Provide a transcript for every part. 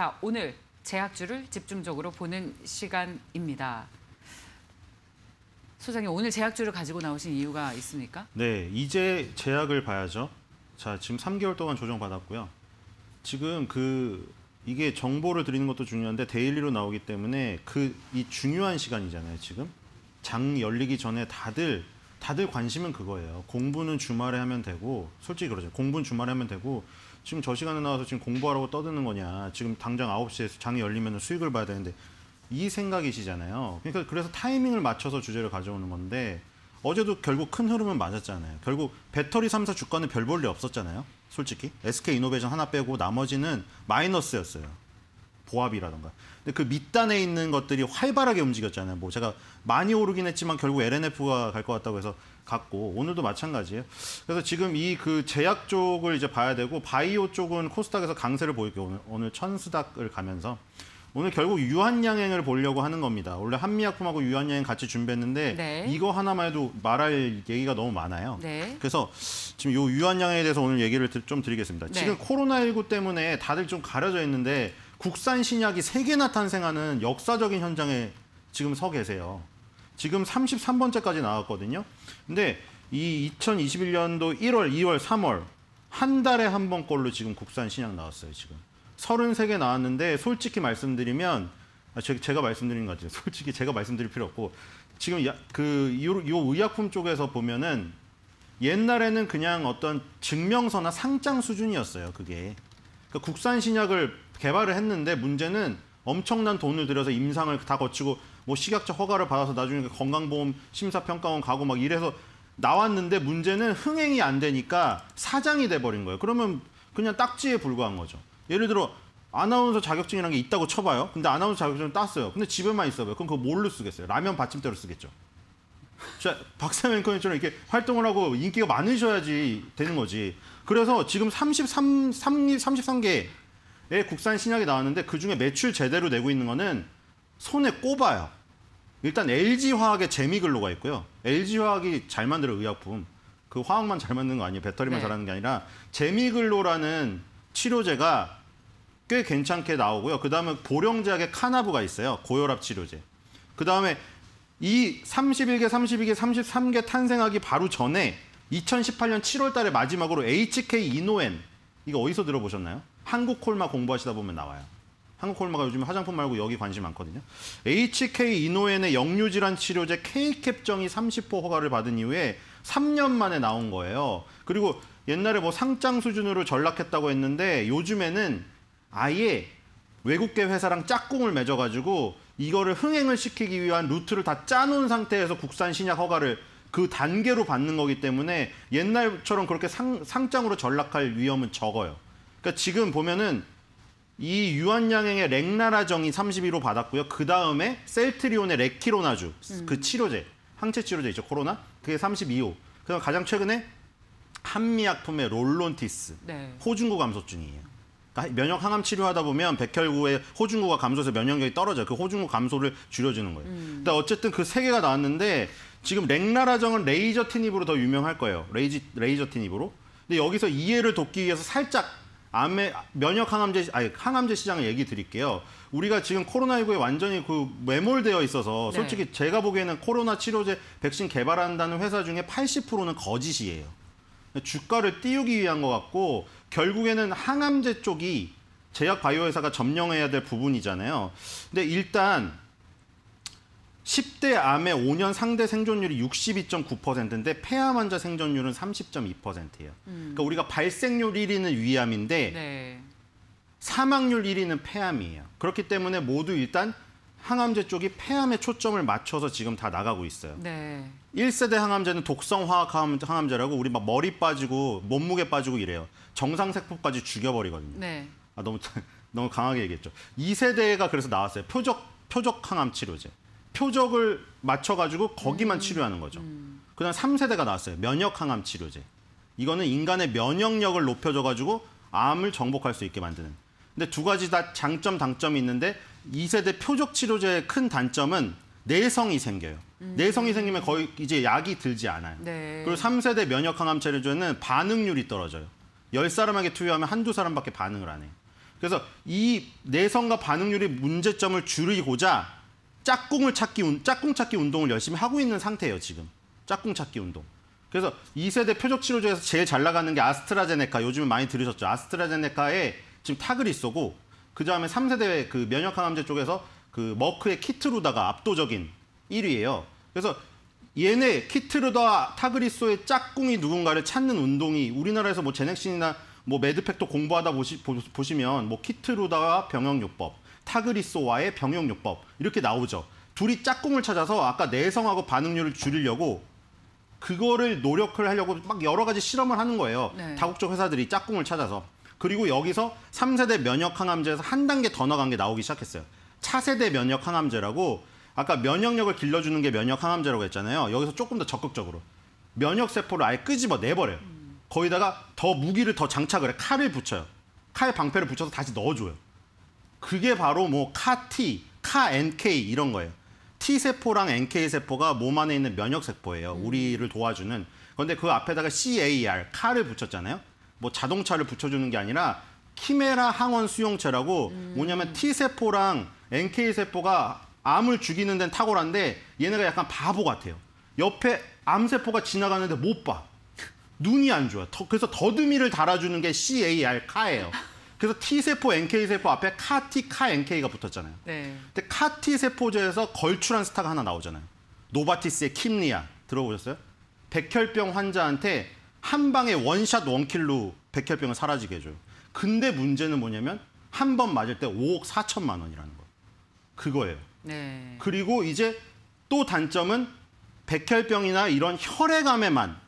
자, 오늘 제약주를 집중적으로 보는 시간입니다. 소장님, 오늘 제약주를 가지고 나오신 이유가 있습니까? 네, 이제 제약을 봐야죠. 자, 지금 3개월 동안 조정받았고요. 지금 그 이게 정보를 드리는 것도 중요한데 데일리로 나오기 때문에 그 이 중요한 시간이잖아요, 지금. 장 열리기 전에 다들 다들 관심은 그거예요. 공부는 주말에 하면 되고 솔직히 그러죠. 공부는 주말에 하면 되고 지금 저 시간에 나와서 지금 공부하라고 떠드는 거냐 지금 당장 9시에 장이 열리면 수익을 봐야 되는데 이 생각이시잖아요 그러니까 그래서 타이밍을 맞춰서 주제를 가져오는 건데 어제도 결국 큰 흐름은 맞았잖아요 결국 배터리 3사 주가는 별 볼 일 없었잖아요 솔직히 SK이노베이션 하나 빼고 나머지는 마이너스였어요 보합이라던가. 근데 그 밑단에 있는 것들이 활발하게 움직였잖아요. 뭐 제가 많이 오르긴 했지만 결국 LNF가 갈 것 같다고 해서 갔고 오늘도 마찬가지예요. 그래서 지금 이 그 제약 쪽을 이제 봐야 되고 바이오 쪽은 코스닥에서 강세를 보이고 오늘, 오늘 천수닥을 가면서 오늘 결국 유한양행을 보려고 하는 겁니다. 원래 한미약품하고 유한양행 같이 준비했는데 네. 이거 하나만 해도 말할 얘기가 너무 많아요. 네. 그래서 지금 요 유한양행에 대해서 오늘 얘기를 좀 드리겠습니다. 네. 지금 코로나19 때문에 다들 좀 가려져 있는데 국산 신약이 세개나 탄생하는 역사적인 현장에 지금 서 계세요. 지금 33번째까지 나왔거든요. 근데 이 2021년도 1월, 2월, 3월 한 달에 한 번꼴로 지금 국산 신약 나왔어요, 지금. 33개 나왔는데 솔직히 말씀드리면 아, 제가 말씀드린 것같 솔직히 제가 말씀드릴 필요 없고 지금 그이 의약품 쪽에서 보면은 옛날에는 그냥 어떤 증명서나 상장 수준이었어요, 그게. 그러니까 국산 신약을 개발을 했는데 문제는 엄청난 돈을 들여서 임상을 다 거치고 뭐 식약처 허가를 받아서 나중에 그 건강보험 심사평가원 가고 막 이래서 나왔는데 문제는 흥행이 안 되니까 사장이 돼버린 거예요. 그러면 그냥 딱지에 불과한 거죠. 예를 들어 아나운서 자격증이라는 게 있다고 쳐봐요. 근데 아나운서 자격증을 땄어요. 근데 집에만 있어봐요. 그럼 그거 뭘로 쓰겠어요? 라면 받침대로 쓰겠죠. 자, 박사님 앵커님처럼 이렇게 활동을 하고 인기가 많으셔야지 되는 거지. 그래서 지금 33, 33개 예, 국산 신약이 나왔는데 그중에 매출 제대로 내고 있는 거는 손에 꼽아요. 일단 LG화학의 재미글로가 있고요. LG화학이 잘 만들어 의약품. 그 화학만 잘 만드는 거 아니에요. 배터리만 네. 잘하는 게 아니라 재미글로라는 치료제가 꽤 괜찮게 나오고요. 그다음에 보령제약의 카나브가 있어요. 고혈압 치료제. 그다음에 이 31개, 32개, 33개 탄생하기 바로 전에 2018년 7월 달에 마지막으로 HK 이노엔 이거 어디서 들어보셨나요? 한국 콜마 공부하시다 보면 나와요. 한국 콜마가 요즘 화장품 말고 여기 관심 많거든요. HK 이노엔의 역류질환 치료제 K캡정이 30호 허가를 받은 이후에 3년 만에 나온 거예요. 그리고 옛날에 뭐 상장 수준으로 전락했다고 했는데 요즘에는 아예 외국계 회사랑 짝꿍을 맺어가지고 이거를 흥행을 시키기 위한 루트를 다 짜놓은 상태에서 국산 신약 허가를 그 단계로 받는 거기 때문에 옛날처럼 그렇게 상, 상장으로 전락할 위험은 적어요. 그러니까 지금 보면은 이 유한양행의 렉나라정이 31호 받았고요. 그 다음에 셀트리온의 레키로나주 음. 그 치료제 항체 치료제 있죠 코로나 그게 32호. 그다음 가장 최근에 한미약품의 롤론티스 네. 호중구 감소증이에요. 그러니까 면역 항암 치료하다 보면 백혈구의 호중구가 감소해서 면역력이 떨어져 그 호중구 감소를 줄여주는 거예요. 음. 근데 그러니까 어쨌든 그 세 개가 나왔는데 지금 렉나라정은 레이저 티닙으로 더 유명할 거예요. 레이지, 레이저 티닙으로. 근데 여기서 이해를 돕기 위해서 살짝 암의 면역 항암제 아니 항암제 시장을 얘기 드릴게요. 우리가 지금 코로나19에 완전히 그 매몰되어 있어서 네. 솔직히 네. 제가 보기에는 코로나 치료제 백신 개발한다는 회사 중에 80%는 거짓이에요. 주가를 띄우기 위한 것 같고 결국에는 항암제 쪽이 제약 바이오 회사가 점령해야 될 부분이잖아요. 근데 일단 10대 암의 5년 상대 생존율이 62.9%인데 폐암 환자 생존율은 30.2%예요. 음. 그러니까 우리가 발생률 1위는 위암인데 네. 사망률 1위는 폐암이에요. 그렇기 때문에 모두 일단 항암제 쪽이 폐암에 초점을 맞춰서 지금 다 나가고 있어요. 네. 1세대 항암제는 독성 화학 항암제라고 우리 막 머리 빠지고 몸무게 빠지고 이래요. 정상 세포까지 죽여버리거든요. 네. 아 너무 너무 강하게 얘기했죠. 2세대가 그래서 나왔어요. 표적 표적 항암 치료제. 표적을 맞춰가지고 거기만 음. 치료하는 거죠. 음. 그다음 3세대가 나왔어요. 면역항암 치료제. 이거는 인간의 면역력을 높여줘가지고 암을 정복할 수 있게 만드는. 근데 두 가지 다 장점, 단점이 있는데 2세대 표적 치료제의 큰 단점은 내성이 생겨요. 음. 내성이 생기면 거의 이제 약이 들지 않아요. 네. 그리고 3세대 면역항암 치료제는 반응률이 떨어져요. 열사람에게 투여하면 한두 사람밖에 반응을 안 해요. 그래서 이 내성과 반응률이 문제점을 줄이고자 짝꿍을 찾기 짝꿍 찾기 운동을 열심히 하고 있는 상태예요 지금 짝꿍 찾기 운동. 그래서 2세대 표적 치료 제에서 제일 잘 나가는 게 아스트라제네카 요즘 많이 들으셨죠 아스트라제네카에 지금 타그이소고그 다음에 3세대 그 면역항암제 쪽에서 그 머크의 키트루다가 압도적인 1위예요. 그래서 얘네 키트르다 타그리소의 짝꿍이 누군가를 찾는 운동이 우리나라에서 뭐 제넥신이나 뭐메드팩토 공부하다 보시, 보, 시면뭐 키트루다와 병역요법 타그리소와의 병역요법 이렇게 나오죠. 둘이 짝꿍을 찾아서 아까 내성하고 반응률을 줄이려고 그거를 노력을 하려고 막 여러 가지 실험을 하는 거예요. 네. 다국적 회사들이 짝꿍을 찾아서. 그리고 여기서 3세대 면역 항암제에서 한 단계 더 나간 게 나오기 시작했어요. 차세대 면역 항암제라고 아까 면역력을 길러주는 게 면역 항암제라고 했잖아요. 여기서 조금 더 적극적으로 면역 세포를 아예 끄집어 내버려요. 음. 거기다가 더 무기를 더 장착을 해 칼을 붙여요. 칼 방패를 붙여서 다시 넣어줘요. 그게 바로 뭐카티 카NK 이런 거예요. T세포랑 NK세포가 몸 안에 있는 면역세포예요. 음. 우리를 도와주는. 그런데 그 앞에다가 CAR, 카를 붙였잖아요. 뭐 자동차를 붙여주는 게 아니라 키메라 항원 수용체라고 음. 뭐냐면 T세포랑 NK세포가 암을 죽이는 데는 탁월한데 얘네가 약간 바보 같아요. 옆에 암세포가 지나가는데 못 봐. 눈이 안 좋아. 더, 그래서 더듬이를 달아주는 게 CAR, 카예요. 그래서 T세포, NK세포 앞에 카티, 카, NK가 붙었잖아요. 네. 근데 카티세포제에서 걸출한 스타가 하나 나오잖아요. 노바티스의 킴리아. 들어보셨어요? 백혈병 환자한테 한 방에 원샷 원킬로 백혈병을 사라지게 해줘요. 근데 문제는 뭐냐면 한 번 맞을 때 5억 4천만 원이라는 거예요. 그거예요. 네. 그리고 이제 또 단점은 백혈병이나 이런 혈액암에만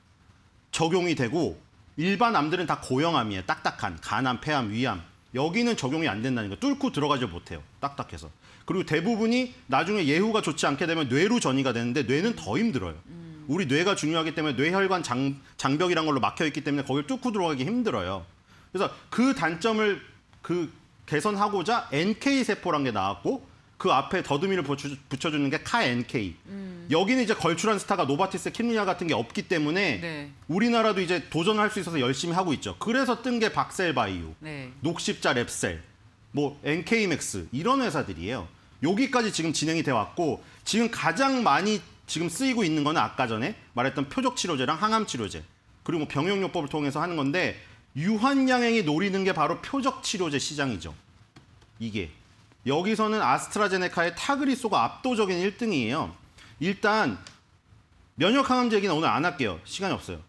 적용이 되고 일반 암들은 다 고형암이에요. 딱딱한, 간암, 폐암, 위암. 여기는 적용이 안 된다는 거. 뚫고 들어가지 못해요. 딱딱해서. 그리고 대부분이 나중에 예후가 좋지 않게 되면 뇌로 전이가 되는데 뇌는 더 힘들어요. 음. 우리 뇌가 중요하기 때문에 뇌혈관 장, 장벽이란 걸로 막혀 있기 때문에 거길 뚫고 들어가기 힘들어요. 그래서 그 단점을 그 개선하고자 NK 세포란 게 나왔고 그 앞에 더듬이를 붙여, 주는게 카NK. 음. 여기는 이제 걸출한 스타가 노바티스, 킴리아 같은 게 없기 때문에 네. 우리나라도 이제 도전할 수 있어서 열심히 하고 있죠. 그래서 뜬 게 박셀바이오, 네. 녹십자 랩셀, 뭐엔케이맥스 이런 회사들이에요. 여기까지 지금 진행이 돼 왔고 지금 가장 많이 지금 쓰이고 있는 거는 아까 전에 말했던 표적 치료제랑 항암 치료제 그리고 뭐 병용요법을 통해서 하는 건데 유한양행이 노리는 게 바로 표적 치료제 시장이죠. 이게 여기서는 아스트라제네카의 타그리소가 압도적인 1등이에요. 일단 면역항암제 얘기는 오늘 안 할게요. 시간이 없어요.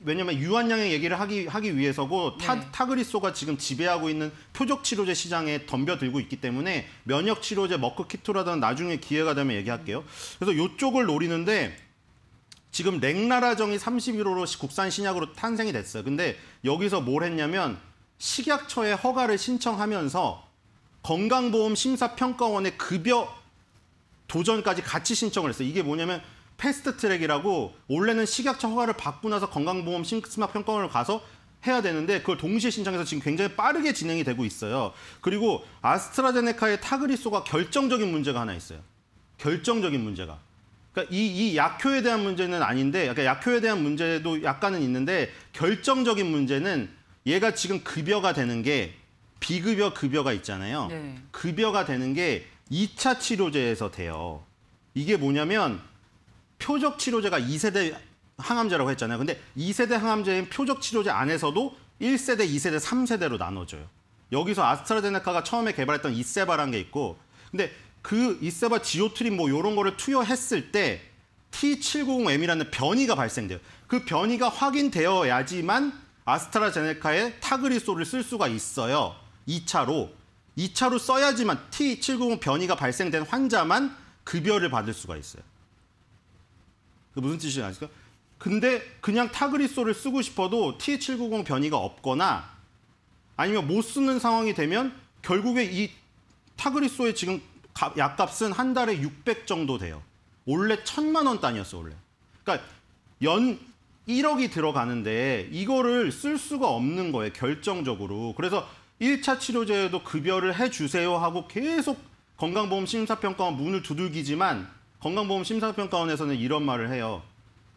왜냐면 하 유한양의 얘기를 하기, 하기 위해서고 타, 네. 타그리소가 지금 지배하고 있는 표적치료제 시장에 덤벼들고 있기 때문에 면역치료제 머크키토라든 나중에 기회가 되면 얘기할게요. 그래서 이쪽을 노리는데 지금 렉나라정이 31호로 국산 신약으로 탄생이 됐어요. 근데 여기서 뭘 했냐면 식약처에 허가를 신청하면서 건강보험 심사평가원의 급여 도전까지 같이 신청을 했어요. 이게 뭐냐면 패스트 트랙이라고 원래는 식약처 허가를 받고 나서 건강보험 심사평가원을 가서 해야 되는데 그걸 동시에 신청해서 지금 굉장히 빠르게 진행이 되고 있어요. 그리고 아스트라제네카의 타그리소가 결정적인 문제가 하나 있어요. 결정적인 문제가. 그러니까 이, 이 약효에 대한 문제는 아닌데 약간 그러니까 약효에 대한 문제도 약간은 있는데 결정적인 문제는 얘가 지금 급여가 되는 게 비급여 급여가 있잖아요. 네. 급여가 되는 게 2차 치료제에서 돼요. 이게 뭐냐면 표적 치료제가 2세대 항암제라고 했잖아요. 근데 2세대 항암제인 표적 치료제 안에서도 1세대, 2세대, 3세대로 나눠져요 여기서 아스트라제네카가 처음에 개발했던 이세바라는 게 있고 근데 그 이세바 지오트린 뭐요런 거를 투여했을 때 T790M이라는 변이가 발생돼요. 그 변이가 확인되어야지만 아스트라제네카의 타그리소를 쓸 수가 있어요. 2차로 2차로 써야지만 T790 변이가 발생된 환자만 급여를 받을 수가 있어요. 그 무슨 뜻인지 아시죠? 근데 그냥 타그리소를 쓰고 싶어도 T790 변이가 없거나 아니면 못 쓰는 상황이 되면 결국에 이 타그리소의 지금 약값은 한 달에 600 정도 돼요. 원래 천만 원 단위였어, 원래. 그러니까 연 1억이 들어가는데 이거를 쓸 수가 없는 거예요, 결정적으로. 그래서 1차 치료제에도 급여를 해주세요 하고 계속 건강보험 심사평가원 문을 두들기지만 건강보험 심사평가원에서는 이런 말을 해요.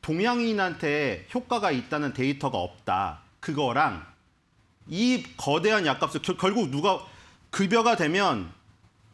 동양인한테 효과가 있다는 데이터가 없다. 그거랑 이 거대한 약값을 겨, 결국 누가 급여가 되면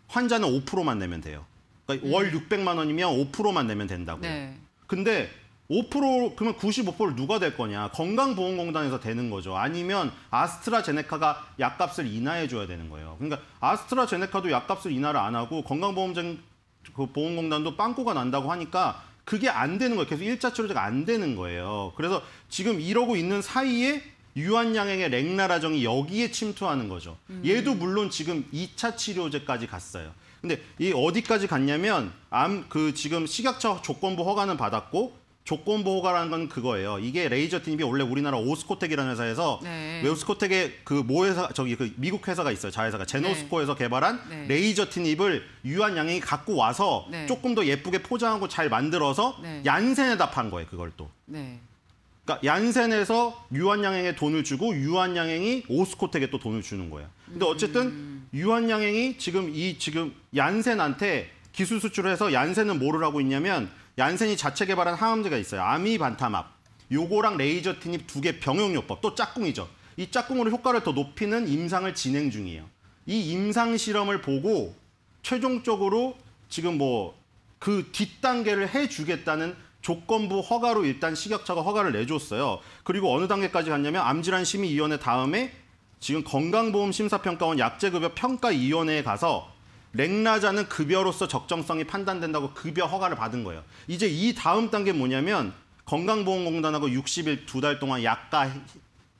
환자는 5%만 내면 돼요. 그러니까 음. 월 600만 원이면 5%만 내면 된다고 네. 근데 5% 그러면 95%를 누가 될 거냐? 건강보험공단에서 되는 거죠. 아니면 아스트라제네카가 약값을 인하해 줘야 되는 거예요. 그러니까 아스트라제네카도 약값을 인하를 안 하고 건강보험공단도 그 빵꾸가 난다고 하니까 그게 안 되는 거예요. 계속 1차 치료제가 안 되는 거예요. 그래서 지금 이러고 있는 사이에 유한양행의 렉나라정이 여기에 침투하는 거죠. 음. 얘도 물론 지금 2차 치료제까지 갔어요. 근데 이 어디까지 갔냐면 암 그 지금 식약처 조건부 허가는 받았고 조건 보호가라는 건 그거예요. 이게 레이저 틴이 원래 우리나라 오스코텍이라는 회사에서 네. 왜 오스코텍의 그모 회사 저기 그 미국 회사가 있어요. 자회사가 네. 제노스코에서 네. 개발한 네. 레이저 틴입을 유한 양행이 갖고 와서 네. 조금 더 예쁘게 포장하고 잘 만들어서 네. 얀센에 답한 거예요. 그걸 또. 그러니까 얀센에서 유한 양행에 돈을 주고 유한 양행이 오스코텍에 또 돈을 주는 거예요. 근데 음. 어쨌든 음. 유한 양행이 지금 이 지금 얀센한테 기술 수출을 해서 얀센은 뭐를 하고 있냐면 얀센이 자체 개발한 항암제가 있어요. 아미반타맙. 요거랑 레이저 티닙 두 개 병용요법. 또 짝꿍이죠. 이 짝꿍으로 효과를 더 높이는 임상을 진행 중이에요. 이 임상 실험을 보고 최종적으로 지금 뭐 그 뒷단계를 해주겠다는 조건부 허가로 일단 식약처가 허가를 내줬어요. 그리고 어느 단계까지 갔냐면 암질환심의위원회 다음에 지금 건강보험심사평가원 약제급여 평가위원회에 가서 렉나자는 급여로서 적정성이 판단된다고 급여 허가를 받은 거예요. 이제 이 다음 단계 뭐냐면 건강보험공단하고 60일 두 달 동안 약가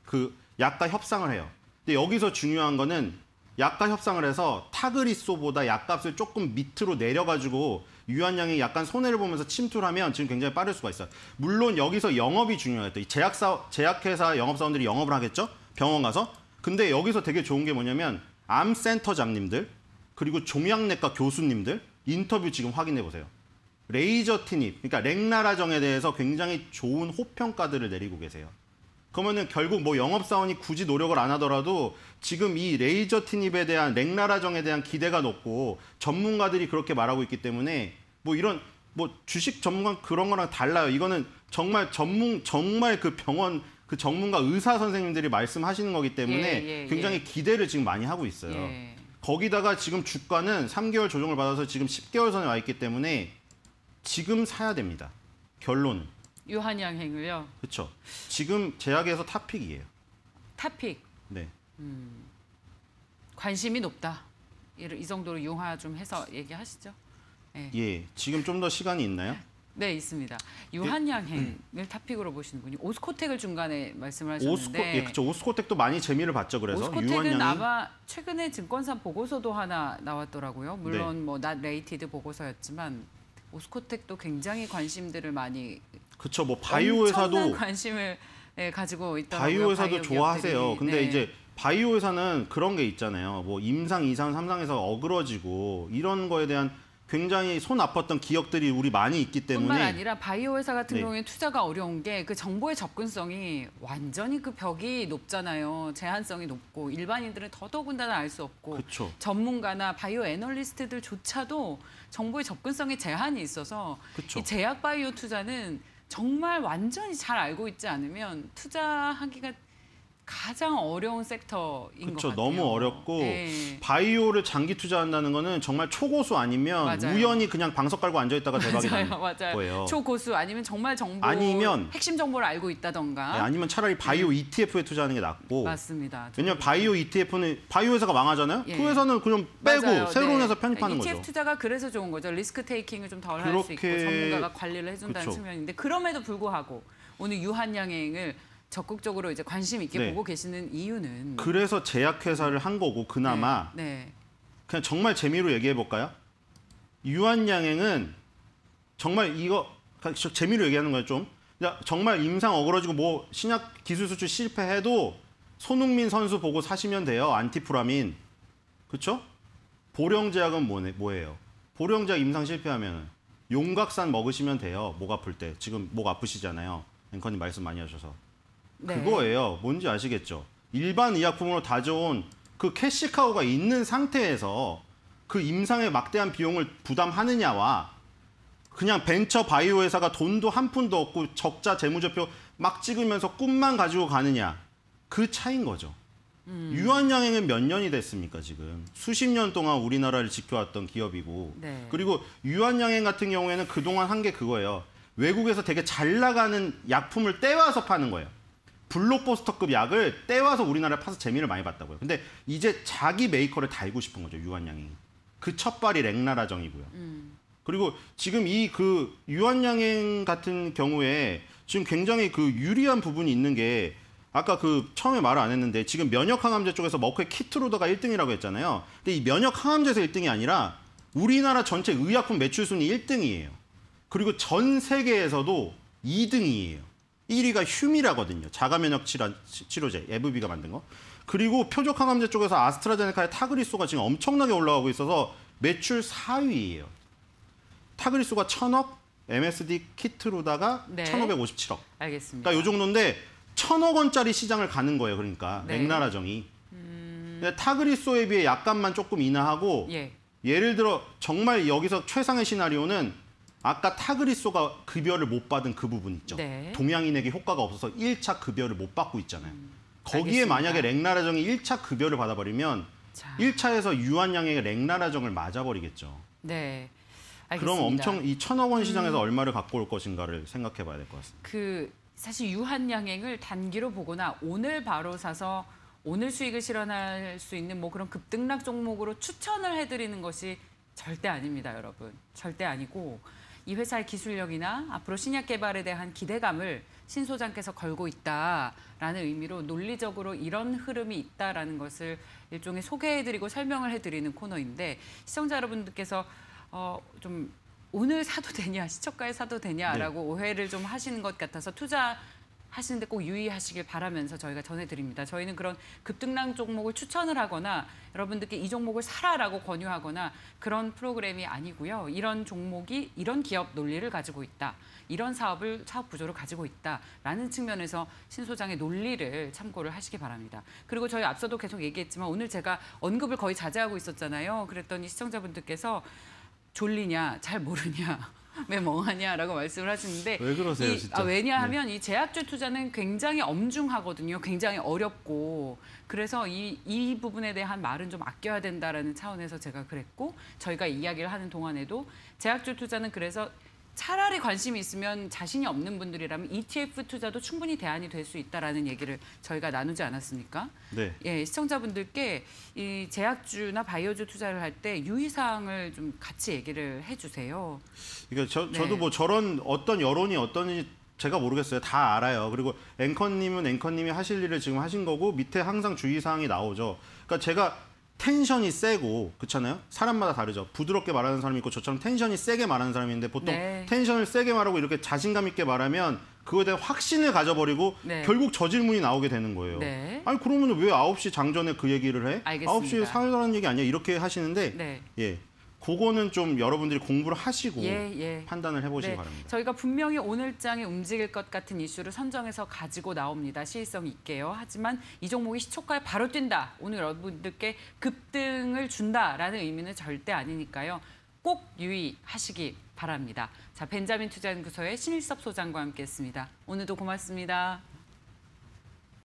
그 약가 협상을 해요. 근데 여기서 중요한 거는 약가 협상을 해서 타그리소보다 약값을 조금 밑으로 내려가지고 유한양이 약간 손해를 보면서 침투를 하면 지금 굉장히 빠를 수가 있어요. 물론 여기서 영업이 중요하겠 제약사, 제약회사 영업사원들이 영업을 하겠죠? 병원 가서. 근데 여기서 되게 좋은 게 뭐냐면 암센터장님들, 그리고 종양내과 교수님들 인터뷰 지금 확인해 보세요. 레이저 티닙, 그러니까 렉나라정에 대해서 굉장히 좋은 호평가들을 내리고 계세요. 그러면은 결국 뭐 영업사원이 굳이 노력을 안 하더라도 지금 이 레이저 티닙에 대한 렉나라정에 대한 기대가 높고 전문가들이 그렇게 말하고 있기 때문에 뭐 이런 뭐 주식 전문가 그런 거랑 달라요. 이거는 정말 전문 정말 그 병원 그 전문가 의사 선생님들이 말씀하시는 거기 때문에 예, 예, 예. 굉장히 예. 기대를 지금 많이 하고 있어요. 예. 거기다가 지금 주가는 3개월 조정을 받아서 지금 10개월 선에 와 있기 때문에 지금 사야 됩니다. 결론은. 유한양행을요? 그렇죠. 지금 제약에서 탑픽이에요. 탑픽? 네. 음, 관심이 높다. 이 정도로 융화 좀 해서 얘기하시죠. 네. 예, 지금 좀 더 시간이 있나요? 네, 있습니다. 유한양행을 예. 네. 탑픽으로 보시는 분이 오스코텍을 중간에 말씀을 하셨는데 오스코, 예, 그렇죠. 오스코텍도 많이 재미를 봤죠. 그래서 오스코텍은 아마 최근에 증권사 보고서도 하나 나왔더라고요. 물론 네. 뭐낫 레이티드 보고서였지만 오스코텍도 굉장히 관심들을 많이 그렇죠. 뭐 바이오 회사도 관심을 예, 가지고 있다. 바이오 회사도 바이오 좋아하세요. 근데 네. 이제 바이오 회사는 그런 게 있잖아요. 뭐 임상, 이상, 삼상에서 어그러지고 이런 거에 대한 굉장히 손 아팠던 기억들이 우리 많이 있기 때문에 뿐만 아니라 바이오 회사 같은 네. 경우에 투자가 어려운 게 그 정보의 접근성이 완전히 그 벽이 높잖아요. 제한성이 높고 일반인들은 더더군다나 알 수 없고 그쵸. 전문가나 바이오 애널리스트들조차도 정보의 접근성에 제한이 있어서 그쵸. 이 제약 바이오 투자는 정말 완전히 잘 알고 있지 않으면 투자하기가 가장 어려운 섹터인 그쵸, 것 같아요. 너무 어렵고 네. 바이오를 장기 투자한다는 거는 정말 초고수 아니면 맞아요. 우연히 그냥 방석 깔고 앉아 있다가 대박이 맞아요, 나는 맞아요. 거예요. 초고수 아니면 정말 정보 아니면 핵심 정보를 알고 있다던가 네, 아니면 차라리 바이오 네. ETF에 투자하는 게 낫고 맞습니다. 왜냐면 바이오 ETF는 바이오 회사가 망하잖아요. 예. 그 회사는 그냥 빼고 맞아요. 네. 새로운 회사 편입하는 ETF 네, 거죠. ETF 투자가 그래서 좋은 거죠. 리스크 테이킹을 좀 덜 할 수 있고 전문가가 관리를 해준다는 그쵸. 측면인데 그럼에도 불구하고 오늘 유한양행을 적극적으로 이제 관심 있게 네. 보고 계시는 이유는 그래서 제약회사를 한 거고 그나마 네. 네. 그냥 정말 재미로 얘기해 볼까요? 유한양행은 정말 이거 재미로 얘기하는 거예요 좀 정말 임상 어그러지고 뭐 신약 기술 수출 실패해도 손흥민 선수 보고 사시면 돼요 안티프라민 그렇죠? 보령제약은 뭐네, 뭐예요? 보령제약 임상 실패하면 용각산 먹으시면 돼요 목 아플 때 지금 목 아프시잖아요 앵커님 말씀 많이 하셔서 네. 그거예요. 뭔지 아시겠죠? 일반 의약품으로 다져온 그 캐시카우가 있는 상태에서 그임상에 막대한 비용을 부담하느냐와 그냥 벤처 바이오 회사가 돈도 한 푼도 없고 적자 재무제표 막 찍으면서 꿈만 가지고 가느냐 그 차인 거죠. 음. 유한양행은 몇 년이 됐습니까 지금 수십 년 동안 우리나라를 지켜왔던 기업이고 네. 그리고 유한양행 같은 경우에는 그동안 한 게 그거예요 외국에서 되게 잘 나가는 약품을 떼와서 파는 거예요 블록버스터급 약을 떼와서 우리나라에 파서 재미를 많이 봤다고요. 근데 이제 자기 메이커를 달고 싶은 거죠, 유한양행이. 그 첫발이 랭나라정이고요. 음. 그리고 지금 이 그 유한양행 같은 경우에 지금 굉장히 그 유리한 부분이 있는 게 아까 그 처음에 말을 안 했는데 지금 면역 항암제 쪽에서 머크의 키트로더가 1등이라고 했잖아요. 근데 이 면역 항암제에서 1등이 아니라 우리나라 전체 의약품 매출 순위 1등이에요. 그리고 전 세계에서도 2등이에요. 1위가 휴미라거든요. 자가 면역 치료제, 에브비가 만든 거. 그리고 표적 항암제 쪽에서 아스트라제네카의 타그리소가 지금 엄청나게 올라가고 있어서 매출 4위예요. 타그리소가 1 0 0 0억 MSD 키트로다가 네. 1,557억. 알겠습니다. 그러니까 요 정도인데 1 0 0 0억 원짜리 시장을 가는 거예요. 그러니까 네. 맥나라정이. 음... 타그리소에 비해 약간만 조금 인하하고 예. 예를 들어 정말 여기서 최상의 시나리오는 아까 타그리소가 급여를 못 받은 그 부분 있죠. 네. 동양인에게 효과가 없어서 1차 급여를 못 받고 있잖아요. 음, 거기에 알겠습니다. 만약에 랭나라정이 1차 급여를 받아버리면 자. 1차에서 유한양에게 랭나라정을 맞아버리겠죠. 네. 알겠습니다. 그럼 엄청 이 천억 원 시장에서 음. 얼마를 갖고 올 것인가를 생각해 봐야 될 것 같습니다. 그 사실 유한양행을 단기로 보거나 오늘 바로 사서 오늘 수익을 실현할 수 있는 뭐 그런 급등락 종목으로 추천을 해드리는 것이 절대 아닙니다, 여러분. 절대 아니고 이 회사의 기술력이나 앞으로 신약 개발에 대한 기대감을 신 소장께서 걸고 있다라는 의미로 논리적으로 이런 흐름이 있다라는 것을 일종의 소개해드리고 설명을 해드리는 코너인데 시청자 여러분들께서 어, 좀 오늘 사도 되냐, 시초가에 사도 되냐라고 네. 오해를 좀 하시는 것 같아서 투자 하시는데 꼭 유의하시길 바라면서 저희가 전해드립니다. 저희는 그런 급등락 종목을 추천을 하거나 여러분들께 이 종목을 사라라고 권유하거나 그런 프로그램이 아니고요. 이런 종목이 이런 기업 논리를 가지고 있다. 이런 사업을 사업 구조를 가지고 있다라는 측면에서 신 소장의 논리를 참고를 하시기 바랍니다. 그리고 저희 앞서도 계속 얘기했지만 오늘 제가 언급을 거의 자제하고 있었잖아요. 그랬더니 시청자분들께서 졸리냐, 잘 모르냐, 왜 멍하냐라고 말씀을 하시는데 왜 그러세요, 이, 아, 진짜? 아, 왜냐하면 네. 이 제약주 투자는 굉장히 엄중하거든요. 굉장히 어렵고 그래서 이, 이 부분에 대한 말은 좀 아껴야 된다라는 차원에서 제가 그랬고 저희가 이야기를 하는 동안에도 제약주 투자는 그래서 차라리 관심이 있으면 자신이 없는 분들이라면 ETF 투자도 충분히 대안이 될 수 있다라는 얘기를 저희가 나누지 않았습니까? 네. 예, 시청자분들께 이 제약주나 바이오주 투자를 할 때 유의사항을 좀 같이 얘기를 해주세요. 그러니까 저, 네. 저도 뭐 저런 어떤 여론이 어떤지 제가 모르겠어요. 다 알아요. 그리고 앵커님은 앵커님이 하실 일을 지금 하신 거고 밑에 항상 주의사항이 나오죠. 그러니까 제가 텐션이 세고 그렇잖아요. 사람마다 다르죠. 부드럽게 말하는 사람이 있고 저처럼 텐션이 세게 말하는 사람이 있는데 보통 네. 텐션을 세게 말하고 이렇게 자신감 있게 말하면 그거에 대한 확신을 가져버리고 네. 결국 저 질문이 나오게 되는 거예요. 네. 아니 그러면 왜 9시 장전에 그 얘기를 해? 알겠습니다. 9시에 사회라는 얘기 아니야? 이렇게 하시는데 네. 예. 그거는 좀 여러분들이 공부를 하시고 예, 예. 판단을 해보시기 네. 바랍니다. 저희가 분명히 오늘 장에 움직일 것 같은 이슈를 선정해서 가지고 나옵니다. 시의성 있게요. 하지만 이 종목이 시초가에 바로 뛴다. 오늘 여러분들께 급등을 준다라는 의미는 절대 아니니까요. 꼭 유의하시기 바랍니다. 자, 벤자민 투자연구소의 신일섭 소장과 함께했습니다. 오늘도 고맙습니다.